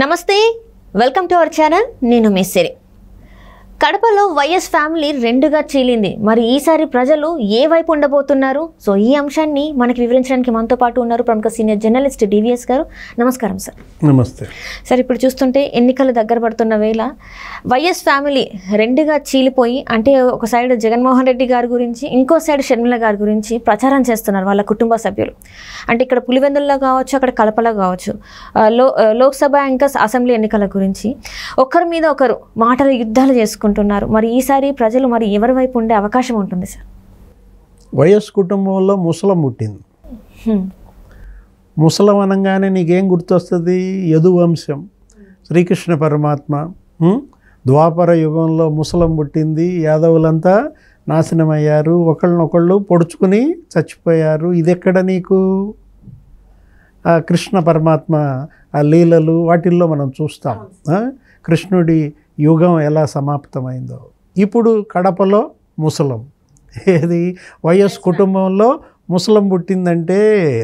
నమస్తే welcome to our channel నేను మీ సిరి కడపలో వైఎస్ ఫ్యామిలీ రెండుగా చీలింది మరి ఈసారి ప్రజలు ఏ వైపు ఉండబోతున్నారు సో ఈ అంశాన్ని మనకి వివరించడానికి మనతో పాటు ఉన్నారు ప్రముఖ సీనియర్ జర్నలిస్ట్ డివిఎస్ గారు నమస్కారం సార్ నమస్తే సార్ ఇప్పుడు చూస్తుంటే ఎన్నికలు దగ్గర పడుతున్న వేళ వైఎస్ ఫ్యామిలీ రెండుగా చీలిపోయి అంటే ఒక సైడ్ జగన్మోహన్ రెడ్డి గారి గురించి ఇంకో సైడ్ షర్మిల గారి గురించి ప్రచారం చేస్తున్నారు వాళ్ళ కుటుంబ సభ్యులు అంటే ఇక్కడ పులివెందుల్లో కావచ్చు అక్కడ కలపలో కావచ్చు లో లోక్సభ ఇంకా అసెంబ్లీ ఎన్నికల గురించి ఒకరి మీద ఒకరు మాటల యుద్ధాలు చేసుకుని తీసుకుంటున్నారు మరి ఈసారి ప్రజలు మరి ఎవరి వైపు ఉండే అవకాశం ఉంటుంది సార్ వైఎస్ కుటుంబంలో ముసలం పుట్టింది ముసలం అనగానే నీకేం గుర్తొస్తుంది యదువంశం శ్రీకృష్ణ పరమాత్మ ద్వాపర యుగంలో ముసలం పుట్టింది యాదవులంతా నాశనమయ్యారు ఒకళ్ళనొకళ్ళు పొడుచుకుని చచ్చిపోయారు ఇది ఎక్కడ నీకు ఆ కృష్ణ పరమాత్మ ఆ లీలలు వాటిల్లో మనం చూస్తాం కృష్ణుడి యుగం ఎలా సమాప్తమైందో ఇప్పుడు కడపలో ముసలం ఏది వైఎస్ కుటుంబంలో ముసలం పుట్టిందంటే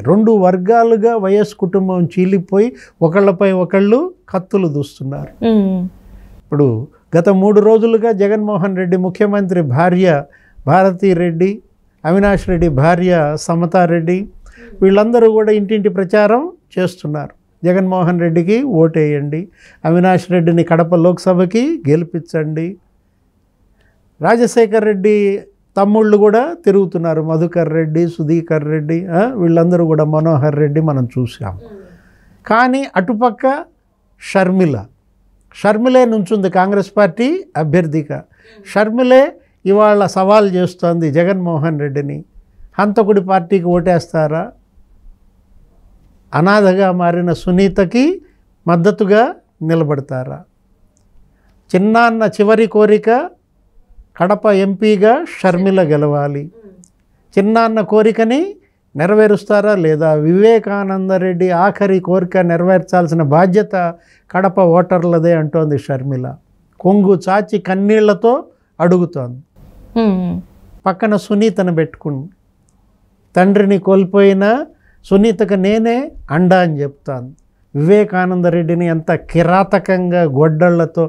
రెండు వర్గాలుగా వైఎస్ కుటుంబం చీలిపోయి ఒకళ్ళపై ఒకళ్ళు కత్తులు దూస్తున్నారు ఇప్పుడు గత మూడు రోజులుగా జగన్మోహన్ రెడ్డి ముఖ్యమంత్రి భార్య భారతీ రెడ్డి అవినాష్ రెడ్డి భార్య సమతారెడ్డి వీళ్ళందరూ కూడా ఇంటింటి ప్రచారం చేస్తున్నారు జగన్మోహన్ రెడ్డికి ఓటేయండి అవినాష్ రెడ్డిని కడప లోక్సభకి గెలిపించండి రాజశేఖర్ రెడ్డి తమ్ముళ్ళు కూడా తిరుగుతున్నారు మధుకర్ రెడ్డి సుధీకర్ రెడ్డి వీళ్ళందరూ కూడా మనోహర్ రెడ్డి మనం చూసాం కానీ అటుపక్క షర్మిల షర్మిలే నుంచుంది కాంగ్రెస్ పార్టీ అభ్యర్థిగా షర్మిలే ఇవాళ సవాల్ చేస్తోంది జగన్మోహన్ రెడ్డిని హంతకుడి పార్టీకి ఓటేస్తారా అనాథగా మారిన సునీతకి మద్దతుగా నిలబడతారా చిన్నాన్న చివరి కోరిక కడప ఎంపీగా షర్మిల గెలవాలి చిన్నాన్న కోరికని నెరవేరుస్తారా లేదా వివేకానందరెడ్డి ఆఖరి కోరిక నెరవేర్చాల్సిన బాధ్యత కడప ఓటర్లదే అంటోంది షర్మిల కొంగు చాచి కన్నీళ్లతో అడుగుతోంది పక్కన సునీతను పెట్టుకుని తండ్రిని కోల్పోయిన సునీతకు నేనే అండ అని చెప్తాను వివేకానందరెడ్డిని ఎంత కిరాతకంగా గొడ్డళ్లతో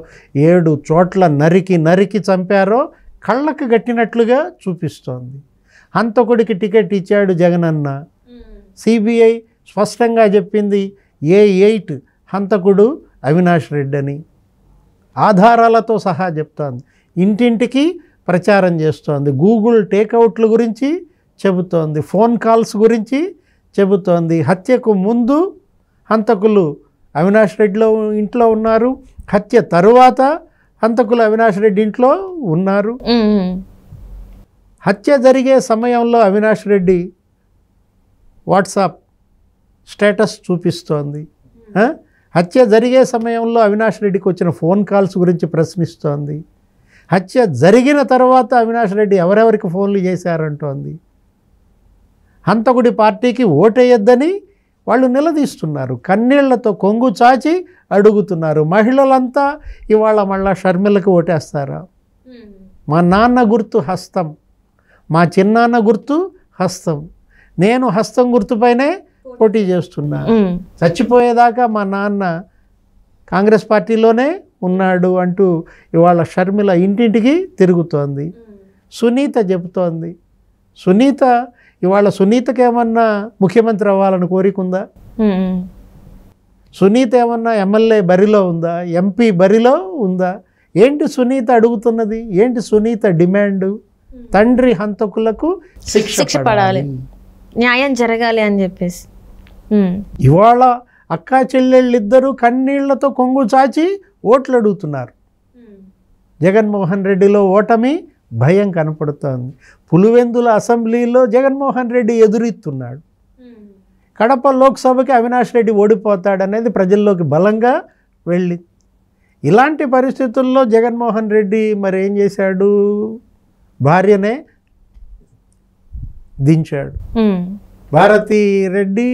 ఏడు చోట్ల నరికి నరికి చంపారో కళ్ళకు గట్టినట్లుగా చూపిస్తోంది హంతకుడికి టికెట్ ఇచ్చాడు జగన్ అన్న సిబిఐ స్పష్టంగా చెప్పింది ఏ ఎయిట్ హంతకుడు అవినాష్ రెడ్డి అని ఆధారాలతో సహా చెప్తోంది ఇంటింటికి ప్రచారం చేస్తోంది గూగుల్ టేక్అవుట్ల గురించి చెబుతోంది ఫోన్ కాల్స్ గురించి చెబుతోంది హత్యకు ముందు హంతకులు అవినాష్ రెడ్డిలో ఇంట్లో ఉన్నారు హత్య తరువాత హంతకులు అవినాష్ రెడ్డి ఇంట్లో ఉన్నారు హత్య జరిగే సమయంలో అవినాష్ రెడ్డి వాట్సాప్ స్టేటస్ చూపిస్తోంది హత్య జరిగే సమయంలో అవినాష్ రెడ్డికి వచ్చిన ఫోన్ కాల్స్ గురించి ప్రశ్నిస్తోంది హత్య జరిగిన తర్వాత అవినాష్ రెడ్డి ఎవరెవరికి ఫోన్లు చేశారంటోంది హంతకుడి పార్టీకి ఓటేయొద్దని వాళ్ళు నిలదీస్తున్నారు కన్నీళ్లతో కొంగు చాచి అడుగుతున్నారు మహిళలంతా ఇవాళ మళ్ళా షర్మిలకు ఓటేస్తారా మా నాన్న గుర్తు హస్తం మా చిన్నాన్న గుర్తు హస్తం నేను హస్తం గుర్తుపైనే పోటీ చేస్తున్నా చచ్చిపోయేదాకా మా నాన్న కాంగ్రెస్ పార్టీలోనే ఉన్నాడు అంటూ ఇవాళ షర్మిల ఇంటింటికి తిరుగుతోంది సునీత చెబుతోంది సునీత ఇవాళ ఏమన్నా ముఖ్యమంత్రి అవ్వాలని ఉందా సునీత ఏమన్నా ఎమ్మెల్యే బరిలో ఉందా ఎంపీ బరిలో ఉందా ఏంటి సునీత అడుగుతున్నది ఏంటి సునీత డిమాండ్ తండ్రి హంతకులకు శిక్ష పడాలి న్యాయం జరగాలి అని చెప్పేసి ఇవాళ అక్కా చెల్లెళ్ళిద్దరూ కన్నీళ్లతో కొంగు చాచి ఓట్లు అడుగుతున్నారు జగన్మోహన్ రెడ్డిలో ఓటమి భయం కనపడుతోంది పులివెందుల అసెంబ్లీలో జగన్మోహన్ రెడ్డి ఎదురెత్తున్నాడు కడప లోక్సభకి అవినాష్ రెడ్డి ఓడిపోతాడనేది ప్రజల్లోకి బలంగా వెళ్ళి ఇలాంటి పరిస్థితుల్లో జగన్మోహన్ రెడ్డి మరి ఏం చేశాడు భార్యనే దించాడు భారతి రెడ్డి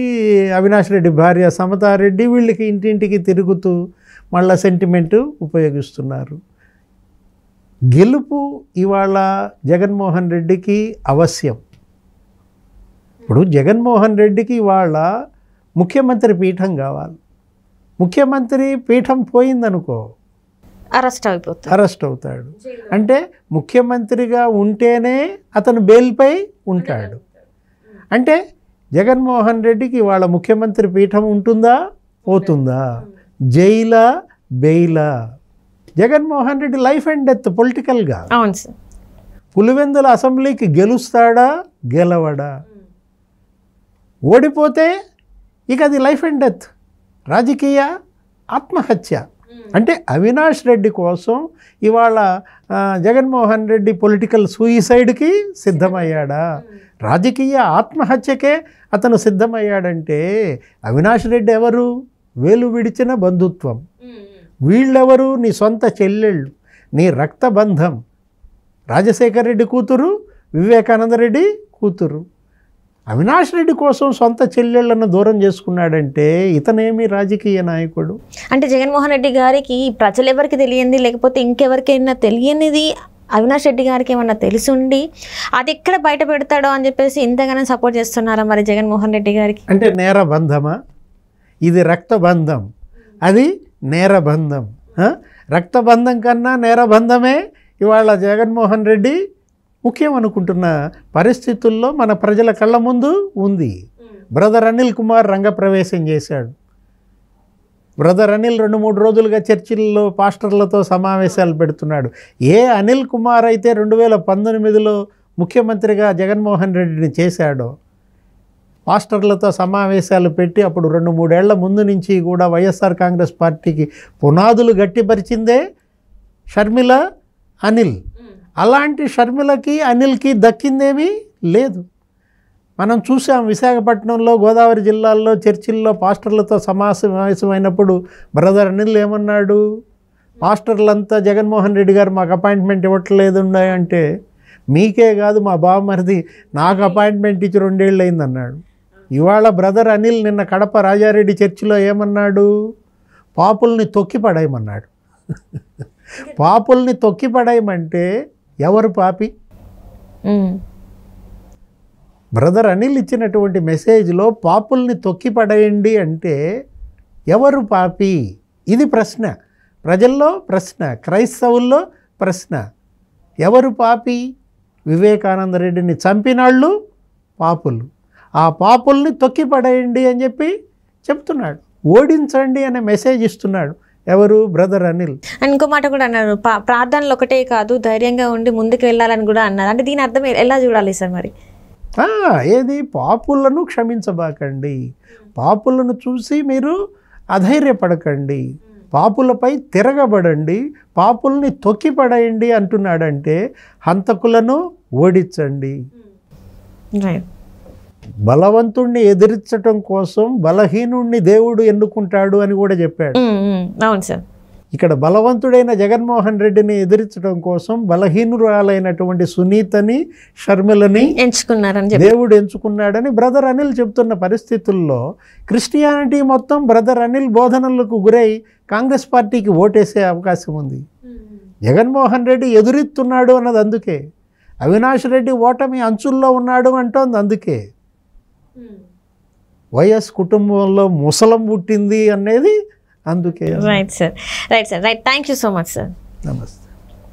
అవినాష్ రెడ్డి భార్య సమతారెడ్డి వీళ్ళకి ఇంటింటికి తిరుగుతూ మళ్ళా సెంటిమెంటు ఉపయోగిస్తున్నారు గెలుపు ఇవాళ జగన్మోహన్ రెడ్డికి అవశ్యం ఇప్పుడు జగన్మోహన్ రెడ్డికి ఇవాళ ముఖ్యమంత్రి పీఠం కావాలి ముఖ్యమంత్రి పీఠం పోయిందనుకో అరెస్ట్ అయిపోతాడు అరెస్ట్ అవుతాడు అంటే ముఖ్యమంత్రిగా ఉంటేనే అతను బెయిల్పై ఉంటాడు అంటే జగన్మోహన్ రెడ్డికి ఇవాళ ముఖ్యమంత్రి పీఠం ఉంటుందా పోతుందా జైలా బెయిలా Jaganmohan Reddy life and death పొలిటికల్గా అవును సార్ పులివెందుల అసెంబ్లీకి గెలుస్తాడా గెలవడా ఓడిపోతే ఇక అది లైఫ్ అండ్ డెత్ రాజకీయ ఆత్మహత్య అంటే అవినాష్ రెడ్డి కోసం ఇవాళ జగన్మోహన్ రెడ్డి పొలిటికల్ సూయిసైడ్కి సిద్ధమయ్యాడా రాజకీయ ఆత్మహత్యకే అతను సిద్ధమయ్యాడంటే అవినాష్ రెడ్డి ఎవరు వేలు విడిచిన బంధుత్వం వీళ్ళెవరు నీ సొంత చెల్లెళ్ళు నీ రక్తబంధం రాజశేఖర్ రెడ్డి కూతురు వివేకానందరెడ్డి కూతురు అవినాష్ రెడ్డి కోసం సొంత చెల్లెళ్లను దూరం చేసుకున్నాడంటే ఇతనేమి రాజకీయ నాయకుడు అంటే జగన్మోహన్ రెడ్డి గారికి ప్రజలు ఎవరికి తెలియంది లేకపోతే ఇంకెవరికైనా తెలియనిది అవినాష్ రెడ్డి గారికి ఏమన్నా తెలుసుండి అది ఎక్కడ బయట పెడతాడో అని చెప్పేసి ఇంతగానో సపోర్ట్ చేస్తున్నారా మరి జగన్మోహన్ రెడ్డి గారికి అంటే నేర బంధమా ఇది రక్త బంధం అది నేరబంధం రక్తబంధం కన్నా నేరబంధమే ఇవాళ జగన్మోహన్ రెడ్డి ముఖ్యం అనుకుంటున్న పరిస్థితుల్లో మన ప్రజల కళ్ళ ముందు ఉంది బ్రదర్ అనిల్ కుమార్ రంగప్రవేశం చేశాడు బ్రదర్ అనిల్ రెండు మూడు రోజులుగా చర్చిల్లో పాస్టర్లతో సమావేశాలు పెడుతున్నాడు ఏ అనిల్ కుమార్ అయితే రెండు వేల పంతొమ్మిదిలో ముఖ్యమంత్రిగా జగన్మోహన్ రెడ్డిని చేశాడో మాస్టర్లతో సమావేశాలు పెట్టి అప్పుడు రెండు మూడేళ్ల ముందు నుంచి కూడా వైఎస్ఆర్ కాంగ్రెస్ పార్టీకి పునాదులు గట్టిపరిచిందే షర్మిల అనిల్ అలాంటి షర్మిలకి అనిల్కి దక్కిందేమీ లేదు మనం చూసాం విశాఖపట్నంలో గోదావరి జిల్లాల్లో చర్చిల్లో పాస్టర్లతో సమావేశమైనప్పుడు బ్రదర్ అనిల్ ఏమన్నాడు మాస్టర్లంతా జగన్మోహన్ రెడ్డి గారు మాకు అపాయింట్మెంట్ ఇవ్వట్లేదు అంటే మీకే కాదు మా బావమరిది నాకు అపాయింట్మెంట్ ఇచ్చి రెండేళ్ళు అయిందన్నాడు ఇవాళ బ్రదర్ అనిల్ నిన్న కడప రాజారెడ్డి చర్చిలో ఏమన్నాడు పాపుల్ని తొక్కిపడేయమన్నాడు పాపుల్ని తొక్కిపడేయమంటే ఎవరు పాపి బ్రదర్ అనిల్ ఇచ్చినటువంటి మెసేజ్లో పాపుల్ని తొక్కిపడేయండి అంటే ఎవరు పాపి ఇది ప్రశ్న ప్రజల్లో ప్రశ్న క్రైస్తవుల్లో ప్రశ్న ఎవరు పాపి వివేకానందరెడ్డిని చంపినాళ్ళు పాపులు ఆ పాపుల్ని తొక్కి అని చెప్పి చెప్తున్నాడు ఓడించండి అనే మెసేజ్ ఇస్తున్నాడు ఎవరు బ్రదర్ అనిల్ ఇంకో మాట కూడా అన్నారు ప్రార్థనలు ఒకటే కాదు ధైర్యంగా ఉండి ముందుకు వెళ్ళాలని కూడా అన్నారు అంటే దీని అర్థం ఎలా చూడాలి సార్ మరి ఏది పాపులను క్షమించబాకండి పాపులను చూసి మీరు అధైర్యపడకండి పాపులపై తిరగబడండి పాపుల్ని తొక్కిపడేయండి అంటున్నాడంటే హంతకులను ఓడించండి రైట్ బలవంతుణ్ణి ఎదిరించటం కోసం బలహీనుణ్ణి దేవుడు ఎన్నుకుంటాడు అని కూడా చెప్పాడు అవును సార్ ఇక్కడ బలవంతుడైన జగన్మోహన్ రెడ్డిని ఎదిరించడం కోసం బలహీనురాలైనటువంటి సునీతని షర్మిలని ఎంచుకున్నారని దేవుడు ఎంచుకున్నాడని బ్రదర్ అనిల్ చెప్తున్న పరిస్థితుల్లో క్రిస్టియానిటీ మొత్తం బ్రదర్ అనిల్ బోధనలకు గురై కాంగ్రెస్ పార్టీకి ఓటేసే అవకాశం ఉంది జగన్మోహన్ రెడ్డి ఎదురిస్తున్నాడు అన్నది అందుకే అవినాష్ రెడ్డి ఓటమి అంచుల్లో ఉన్నాడు అంటోంది అందుకే వైఎస్ కుటుంబంలో ముసలం పుట్టింది అనేది అందుకే right sir right sir right thank you so much sir నమస్తే